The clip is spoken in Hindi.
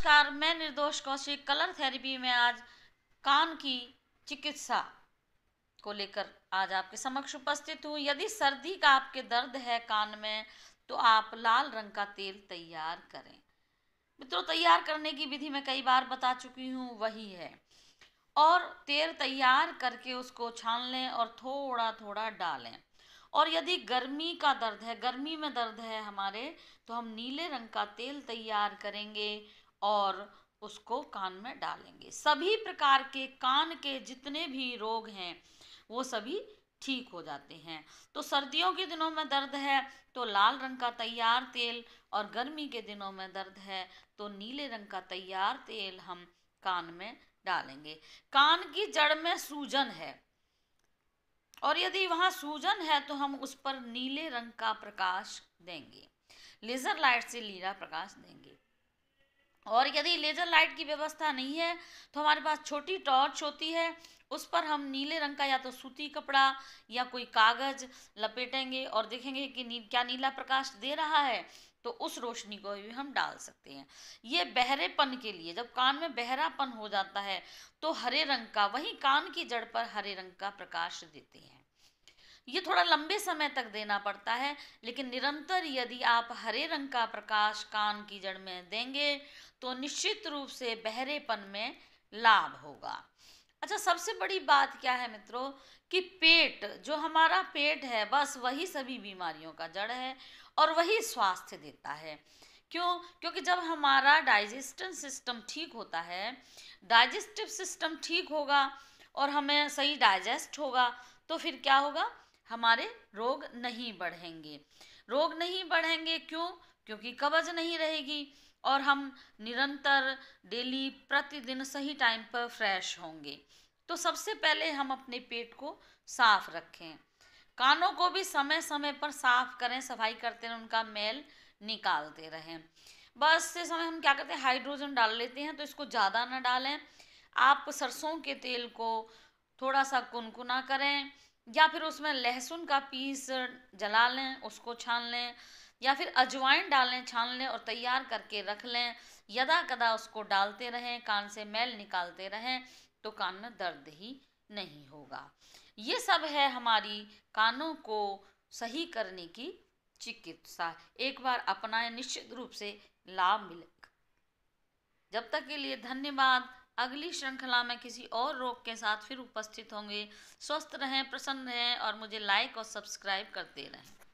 नमस्कार मैं निर्दोष कौशिक कलर थेरेपी में आज कान की चिकित्सा को लेकर आज आपके समक्ष उपस्थित हूँ यदि सर्दी का आपके दर्द है कान में तो आप लाल रंग का तेल तैयार करें मित्रों तैयार करने की विधि मैं कई बार बता चुकी हूँ वही है और तेल तैयार करके उसको छान लें और थोड़ा थोड़ा डालें और यदि गर्मी का दर्द है गर्मी में दर्द है हमारे तो हम नीले रंग का तेल तैयार करेंगे और उसको कान में डालेंगे सभी प्रकार के कान के जितने भी रोग हैं वो सभी ठीक हो जाते हैं तो सर्दियों के दिनों में दर्द है तो लाल रंग का तैयार तेल और गर्मी के दिनों में दर्द है तो नीले रंग का तैयार तेल हम कान में डालेंगे कान की जड़ में सूजन है और यदि वहाँ सूजन है तो हम उस पर नीले रंग का प्रकाश देंगे लेज़र लाइट से लीला प्रकाश देंगे और यदि लेज़र लाइट की व्यवस्था नहीं है तो हमारे पास छोटी टॉर्च होती है उस पर हम नीले रंग का या तो सूती कपड़ा या कोई कागज़ लपेटेंगे और देखेंगे कि नी, क्या नीला प्रकाश दे रहा है तो उस रोशनी को भी हम डाल सकते हैं ये बहरेपन के लिए जब कान में बहरापन हो जाता है तो हरे रंग का वही कान की जड़ पर हरे रंग का प्रकाश देते हैं ये थोड़ा लंबे समय तक देना पड़ता है लेकिन निरंतर यदि आप हरे रंग का प्रकाश कान की जड़ में देंगे तो निश्चित रूप से बहरेपन में लाभ होगा अच्छा सबसे बड़ी बात क्या है मित्रों कि पेट जो हमारा पेट है बस वही सभी बीमारियों का जड़ है और वही स्वास्थ्य देता है क्यों क्योंकि जब हमारा डाइजेस्टन सिस्टम ठीक होता है डाइजेस्टिव सिस्टम ठीक होगा और हमें सही डाइजेस्ट होगा तो फिर क्या होगा हमारे रोग नहीं बढ़ेंगे रोग नहीं बढ़ेंगे क्यों क्योंकि कब्ज नहीं रहेगी और हम निरंतर डेली प्रतिदिन सही टाइम पर फ्रेश होंगे तो सबसे पहले हम अपने पेट को साफ रखें कानों को भी समय समय पर साफ करें सफाई करते रहें उनका मैल निकालते रहें बस से समय हम क्या करते हैं हाइड्रोजन डाल लेते हैं तो इसको ज़्यादा ना डालें आप सरसों के तेल को थोड़ा सा कुनकुना करें या फिर उसमें लहसुन का पीस जला लें उसको छान लें या फिर अजवाइन डाल लें छान लें और तैयार करके रख लें यदा कदा उसको डालते रहें कान से मैल निकालते रहें तो कान में दर्द ही नहीं होगा ये सब है हमारी कानों को सही करने की चिकित्सा एक बार अपनाएं निश्चित रूप से लाभ मिलेगा जब तक के लिए धन्यवाद अगली श्रृंखला में किसी और रोग के साथ फिर उपस्थित होंगे स्वस्थ रहें प्रसन्न रहें और मुझे लाइक और सब्सक्राइब करते रहें